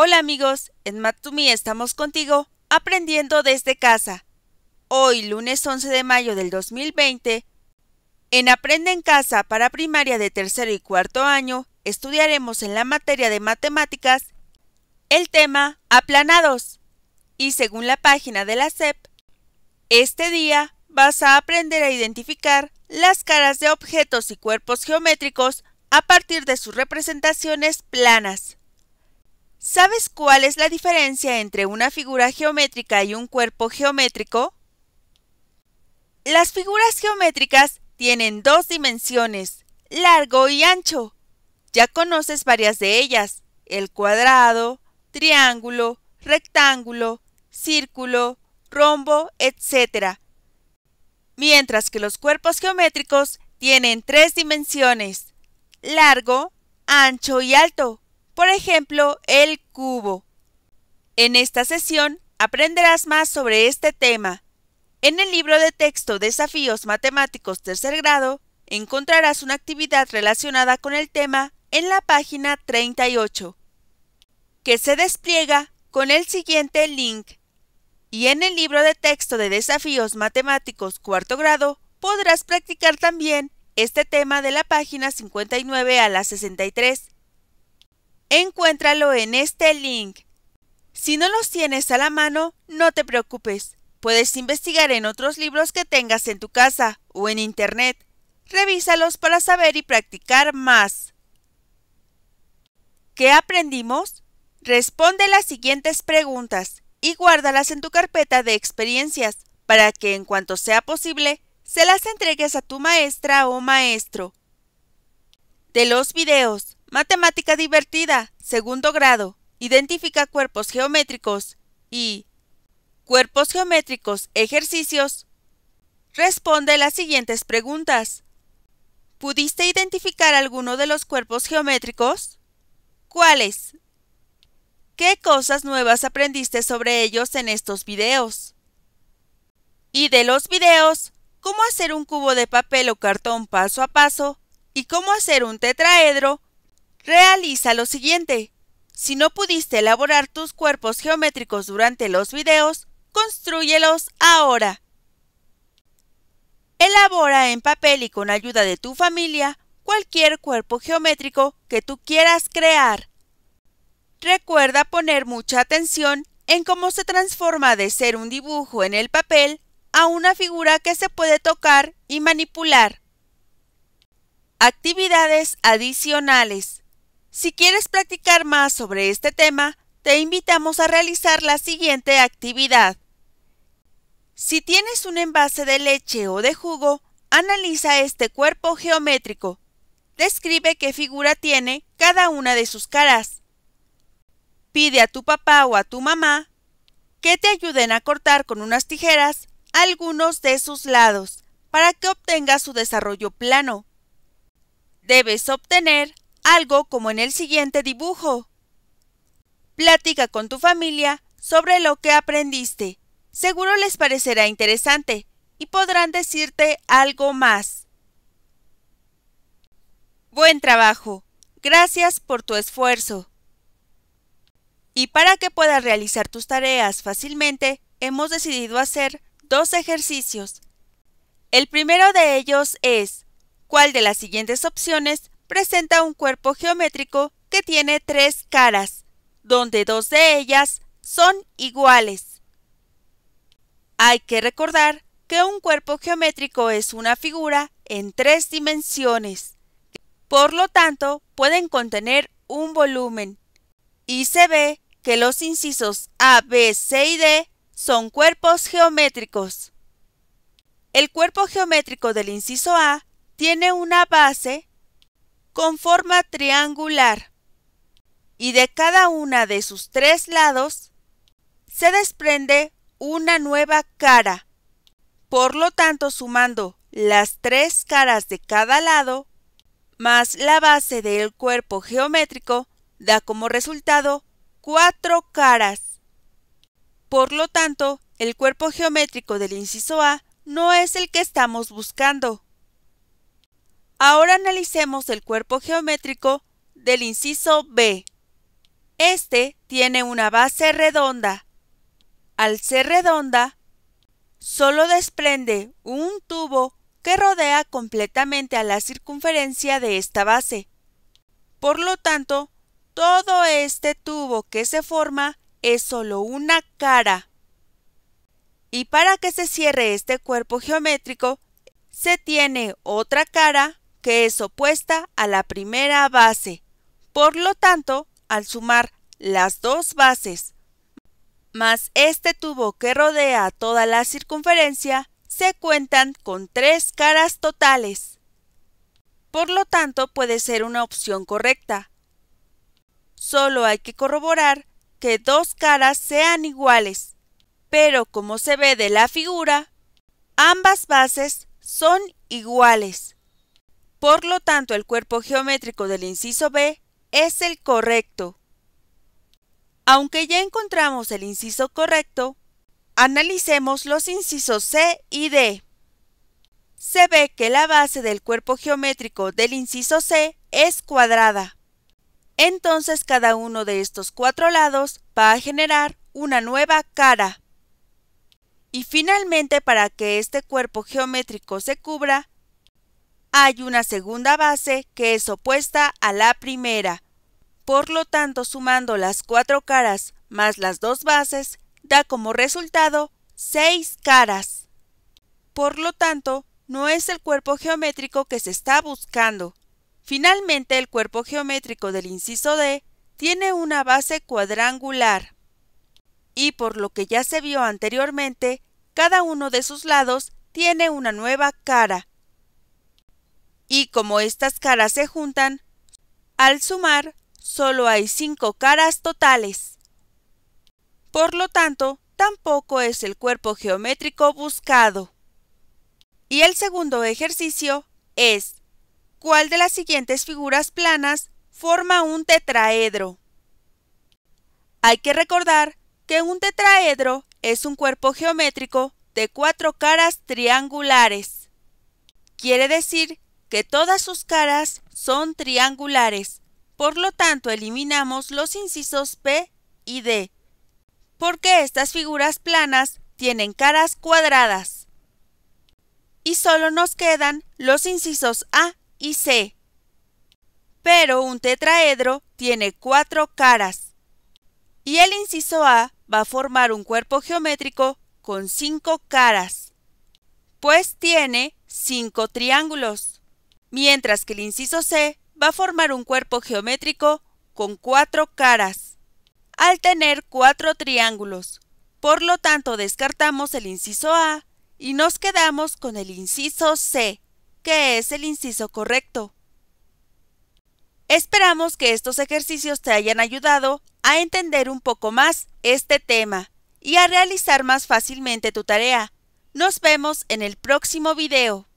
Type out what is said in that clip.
Hola amigos, en Matumi estamos contigo aprendiendo desde casa. Hoy, lunes 11 de mayo del 2020, en Aprende en casa para primaria de tercero y cuarto año, estudiaremos en la materia de matemáticas el tema aplanados. Y según la página de la SEP, este día vas a aprender a identificar las caras de objetos y cuerpos geométricos a partir de sus representaciones planas. ¿Sabes cuál es la diferencia entre una figura geométrica y un cuerpo geométrico? Las figuras geométricas tienen dos dimensiones, largo y ancho. Ya conoces varias de ellas, el cuadrado, triángulo, rectángulo, círculo, rombo, etc. Mientras que los cuerpos geométricos tienen tres dimensiones, largo, ancho y alto por ejemplo, el cubo. En esta sesión aprenderás más sobre este tema. En el libro de texto Desafíos Matemáticos Tercer Grado encontrarás una actividad relacionada con el tema en la página 38, que se despliega con el siguiente link. Y en el libro de texto de Desafíos Matemáticos Cuarto Grado podrás practicar también este tema de la página 59 a la 63 Encuéntralo en este link. Si no los tienes a la mano, no te preocupes. Puedes investigar en otros libros que tengas en tu casa o en Internet. Revísalos para saber y practicar más. ¿Qué aprendimos? Responde las siguientes preguntas y guárdalas en tu carpeta de experiencias para que en cuanto sea posible se las entregues a tu maestra o maestro. De los videos, Matemática divertida, segundo grado. Identifica cuerpos geométricos y cuerpos geométricos, ejercicios. Responde las siguientes preguntas. ¿Pudiste identificar alguno de los cuerpos geométricos? ¿Cuáles? ¿Qué cosas nuevas aprendiste sobre ellos en estos videos? Y de los videos, ¿cómo hacer un cubo de papel o cartón paso a paso? ¿Y cómo hacer un tetraedro? Realiza lo siguiente. Si no pudiste elaborar tus cuerpos geométricos durante los videos, construyelos ahora. Elabora en papel y con ayuda de tu familia cualquier cuerpo geométrico que tú quieras crear. Recuerda poner mucha atención en cómo se transforma de ser un dibujo en el papel a una figura que se puede tocar y manipular. Actividades adicionales. Si quieres practicar más sobre este tema, te invitamos a realizar la siguiente actividad. Si tienes un envase de leche o de jugo, analiza este cuerpo geométrico. Describe qué figura tiene cada una de sus caras. Pide a tu papá o a tu mamá que te ayuden a cortar con unas tijeras algunos de sus lados para que obtengas su desarrollo plano. Debes obtener algo como en el siguiente dibujo. Platica con tu familia sobre lo que aprendiste. Seguro les parecerá interesante y podrán decirte algo más. Buen trabajo. Gracias por tu esfuerzo. Y para que puedas realizar tus tareas fácilmente, hemos decidido hacer dos ejercicios. El primero de ellos es, ¿cuál de las siguientes opciones presenta un cuerpo geométrico que tiene tres caras, donde dos de ellas son iguales. Hay que recordar que un cuerpo geométrico es una figura en tres dimensiones. Por lo tanto, pueden contener un volumen. Y se ve que los incisos A, B, C y D son cuerpos geométricos. El cuerpo geométrico del inciso A tiene una base con forma triangular y de cada una de sus tres lados se desprende una nueva cara. Por lo tanto, sumando las tres caras de cada lado, más la base del cuerpo geométrico, da como resultado cuatro caras. Por lo tanto, el cuerpo geométrico del inciso A no es el que estamos buscando. Ahora analicemos el cuerpo geométrico del inciso B. Este tiene una base redonda. Al ser redonda, solo desprende un tubo que rodea completamente a la circunferencia de esta base. Por lo tanto, todo este tubo que se forma es solo una cara. Y para que se cierre este cuerpo geométrico, se tiene otra cara que es opuesta a la primera base. Por lo tanto, al sumar las dos bases más este tubo que rodea toda la circunferencia, se cuentan con tres caras totales. Por lo tanto, puede ser una opción correcta. Solo hay que corroborar que dos caras sean iguales, pero como se ve de la figura, ambas bases son iguales. Por lo tanto, el cuerpo geométrico del inciso B es el correcto. Aunque ya encontramos el inciso correcto, analicemos los incisos C y D. Se ve que la base del cuerpo geométrico del inciso C es cuadrada. Entonces cada uno de estos cuatro lados va a generar una nueva cara. Y finalmente para que este cuerpo geométrico se cubra, hay una segunda base que es opuesta a la primera. Por lo tanto, sumando las cuatro caras más las dos bases, da como resultado seis caras. Por lo tanto, no es el cuerpo geométrico que se está buscando. Finalmente, el cuerpo geométrico del inciso D tiene una base cuadrangular. Y por lo que ya se vio anteriormente, cada uno de sus lados tiene una nueva cara, y como estas caras se juntan, al sumar solo hay cinco caras totales. Por lo tanto, tampoco es el cuerpo geométrico buscado. Y el segundo ejercicio es, ¿cuál de las siguientes figuras planas forma un tetraedro? Hay que recordar que un tetraedro es un cuerpo geométrico de cuatro caras triangulares. Quiere decir que todas sus caras son triangulares, por lo tanto eliminamos los incisos P y D, porque estas figuras planas tienen caras cuadradas. Y solo nos quedan los incisos A y C. Pero un tetraedro tiene cuatro caras. Y el inciso A va a formar un cuerpo geométrico con cinco caras, pues tiene cinco triángulos mientras que el inciso C va a formar un cuerpo geométrico con cuatro caras, al tener cuatro triángulos. Por lo tanto, descartamos el inciso A y nos quedamos con el inciso C, que es el inciso correcto. Esperamos que estos ejercicios te hayan ayudado a entender un poco más este tema y a realizar más fácilmente tu tarea. Nos vemos en el próximo video.